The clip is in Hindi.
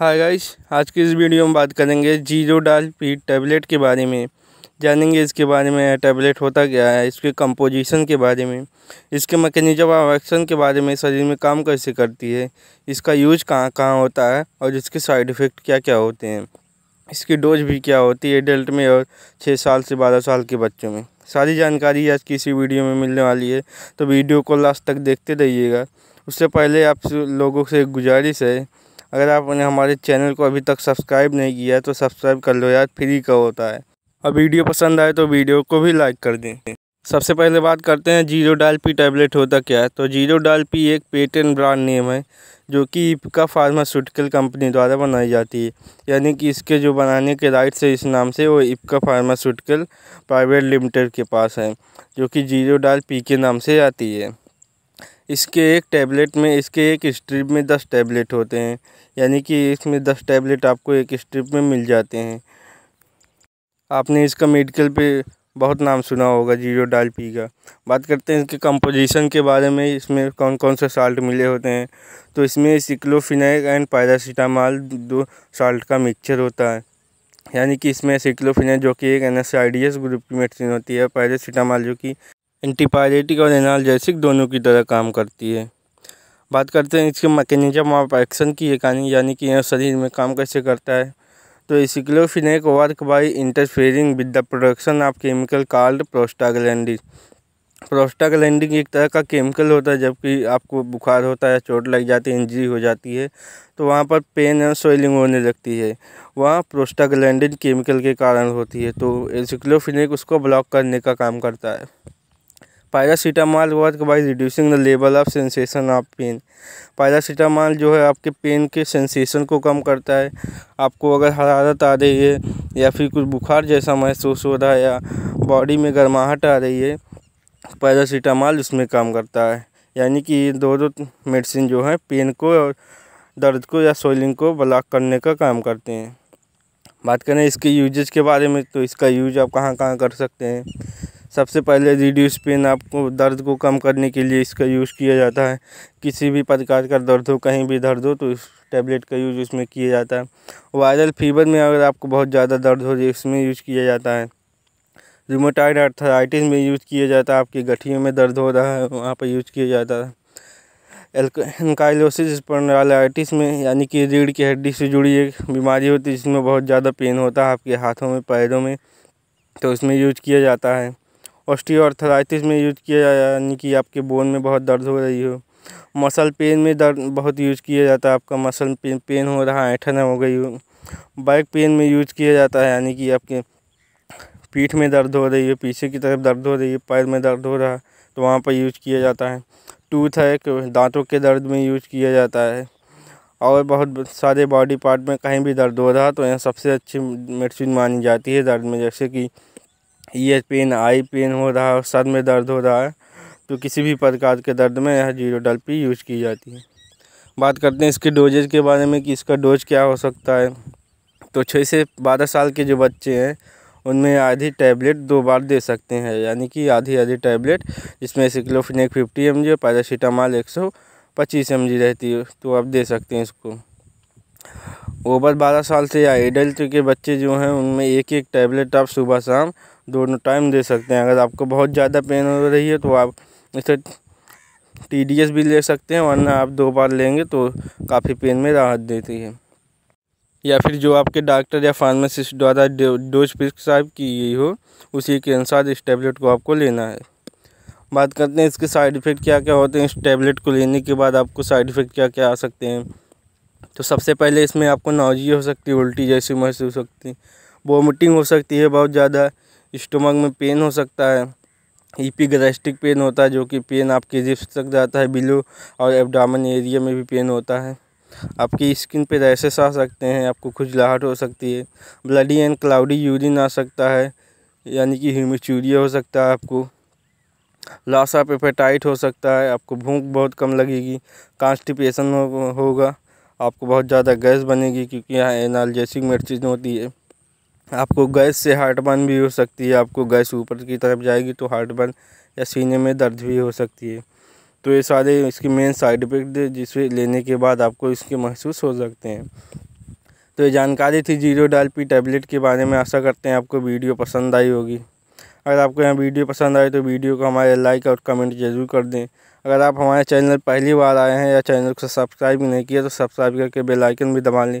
हाय गाइस आज की इस वीडियो में बात करेंगे जीरो डाल पी टैबलेट के बारे में जानेंगे इसके बारे में टैबलेट होता क्या है इसके कंपोजिशन के बारे में इसके मैकेनिज्म ऑफ एक्शन के बारे में शरीर में काम कैसे करती है इसका यूज कहाँ कहाँ होता है और इसके साइड इफ़ेक्ट क्या क्या होते हैं इसकी डोज भी क्या होती है एडल्ट में और छः साल से बारह साल के बच्चों में सारी जानकारी आज की इसी वीडियो में मिलने वाली है तो वीडियो को लास्ट तक देखते रहिएगा उससे पहले आप लोगों से गुजारिश है अगर आपने हमारे चैनल को अभी तक सब्सक्राइब नहीं किया है तो सब्सक्राइब कर लो यार फ्री का होता है और वीडियो पसंद आए तो वीडियो को भी लाइक कर दें सबसे पहले बात करते हैं जीरो डाल पी टैबलेट होता क्या है तो जीरो डाल पी एक पेटेंट ब्रांड नेम है जो कि इपका फार्मास्यूटिकल कंपनी द्वारा बनाई जाती है यानी कि इसके जो बनाने के राइट्स है इस नाम से वो इपका फार्मास्यूटिकल प्राइवेट लिमिटेड के पास है जो कि जीरो डाल पी के नाम से आती है इसके एक टैबलेट में इसके एक स्ट्रिप में दस टैबलेट होते हैं यानी कि इसमें दस टैबलेट आपको एक स्ट्रिप में मिल जाते हैं आपने इसका मेडिकल पे बहुत नाम सुना होगा जीरो डाल पी का बात करते हैं इसके कंपोजिशन के बारे में इसमें कौन कौन से साल्ट मिले होते हैं तो इसमें सिक्लोफिनाइक एंड पैरासीटामॉल दो साल्ट का मिक्सचर होता है यानी कि इसमें सिक्लोफिनाइक जो कि एक एन ग्रुप की मेडिसिन होती है पैरासीटामॉल जो कि एंटीपायरेटिक और एनालजेसिक दोनों की तरह काम करती है बात करते हैं इसके मैकेनिज्म ऑफ एक्शन की कहानी यानी कि यह शरीर में काम कैसे करता है तो aceclofenac work by interfering with the production of chemical called prostaglandin prostaglandin एक तरह का केमिकल होता है जबकि आपको बुखार होता है चोट लग जाती है इंजरी हो जाती है तो वहाँ पर पेन और स्वेलिंग होने लगती है वहाँ प्रोस्टाग्लैंडिन केमिकल के कारण होती है तो एसिक्लोफिनेक उसको ब्लॉक करने का काम करता है paracetamol work by reducing the level of sensation of pain paracetamol जो है आपके पेन के सेंसेशन को कम करता है आपको अगर हरारत आ रही है या फिर कुछ बुखार जैसा महसूस हो रहा है या बॉडी में गर्माहट आ रही है पैरासीटामॉल उसमें काम करता है यानी कि ये दो मेडिसिन जो है पेन को और दर्द को या सोलिंग को ब्लॉक करने का काम करते हैं बात करें इसके यूजेज के बारे में तो इसका यूज आप कहाँ कहाँ कर सकते हैं सबसे पहले रिड्यूस पेन आपको दर्द को कम करने के लिए इसका यूज़ किया जाता है किसी भी प्रकार का दर्द हो कहीं भी दर्द हो तो इस टैबलेट का यूज़ इसमें किया जाता है वायरल फीवर में अगर आपको बहुत ज़्यादा दर्द हो इसमें यूज़ किया जाता है रिमोटाइड अर्थराइटिस में यूज़ किया जाता है आपकी गठियों में दर्द हो रहा है वहाँ पर यूज़ किया जाता है एल्काइलोसिस पर्नालाइटिस में यानी कि रीढ़ की हड्डी से जुड़ी एक बीमारी होती है जिसमें बहुत ज़्यादा पेन होता है आपके हाथों में पैरों में तो उसमें यूज किया जाता है ऑस्टियोआर्थराइटिस में यूज़ किया यानी कि आपके बोन में बहुत दर्द हो रही हो मसल पेन में दर्द बहुत यूज़ किया जाता है आपका मसल पेन पेन हो रहा है ऐठन हो गई हो बैक पेन में यूज़ किया जाता है यानी कि आपके पीठ में दर्द हो रही है पीछे की तरफ दर्द हो रही है पैर में दर्द हो रहा है तो वहाँ पर यूज किया जाता है टूथ है दांतों के दर्द में यूज किया जाता है और बहुत सारे बॉडी पार्ट में कहीं भी दर्द हो रहा तो यह सबसे अच्छी मेडिसिन मानी जाती है दर्द में जैसे कि ईयर पेन आई पेन हो रहा है और सर में दर्द हो रहा है तो किसी भी प्रकार के दर्द में यह जीरो डल्पी यूज की जाती है बात करते हैं इसके डोजेज के बारे में कि इसका डोज क्या हो सकता है तो छः से बारह साल के जो बच्चे हैं उनमें आधी टैबलेट दो बार दे सकते हैं यानी कि आधी आधी टैबलेट जिसमें सिक्लोफिनेक फिफ्टी एम जी और पैरासीटामॉल एक सौ पच्चीस एम जी रहती है तो आप दे सकते हैं इसको ओवर बारह साल से या एडल्ट के बच्चे जो हैं उनमें एक एक टैबलेट आप सुबह शाम दोनों टाइम दे सकते हैं अगर आपको बहुत ज़्यादा पेन हो रही है तो आप इसे टी भी ले सकते हैं वरना आप दो बार लेंगे तो काफ़ी पेन में राहत देती है या फिर जो आपके डॉक्टर या फार्मासिस्ट द्वारा डोज प्रिस्क्राइब की गई हो उसी के अनुसार इस टैबलेट को आपको लेना है बात करते हैं इसके साइड इफ़ेक्ट क्या क्या होते हैं इस टैबलेट को लेने के बाद आपको साइड इफ़ेक्ट क्या क्या आ सकते हैं तो सबसे पहले इसमें आपको नौजी हो सकती है उल्टी जैसी महसूस हो सकती है वोमिटिंग हो सकती है बहुत ज़्यादा स्टोमक में पेन हो सकता है ईपीग्रेस्टिक e पेन होता है जो कि पेन आपके रिप्स तक जाता है बिलो और एबडामन एरिया में भी पेन होता है आपकी स्किन पे रैसेस आ सकते हैं आपको खुजलाहट हो सकती है ब्लडी एंड क्लाउडी यूरिन आ सकता है यानी कि ह्यूमिचूरिया हो सकता है आपको लॉस ऑफ एपेटाइट हो सकता है आपको भूख बहुत कम लगेगी कॉन्स्टिपेशन हो, होगा आपको बहुत ज़्यादा गैस बनेगी क्योंकि यहाँ एनालजेसिक मेडिसिन होती है आपको गैस से हार्ट बर्न भी हो सकती है आपको गैस ऊपर की तरफ जाएगी तो हार्ट बर्न या सीने में दर्द भी हो सकती है तो ये सारे इसके मेन साइड इफेक्ट जिसे लेने के बाद आपको इसके महसूस हो सकते हैं तो ये जानकारी थी जीरो डाल पी टैबलेट के बारे में आशा करते हैं आपको वीडियो पसंद आई होगी अगर आपको यहाँ वीडियो पसंद आए तो वीडियो को हमारे लाइक और कमेंट जरूर कर दें अगर आप हमारे चैनल पहली बार आए हैं या चैनल को सब्सक्राइब नहीं किया तो सब्सक्राइब करके बेल आइकन भी दबा लें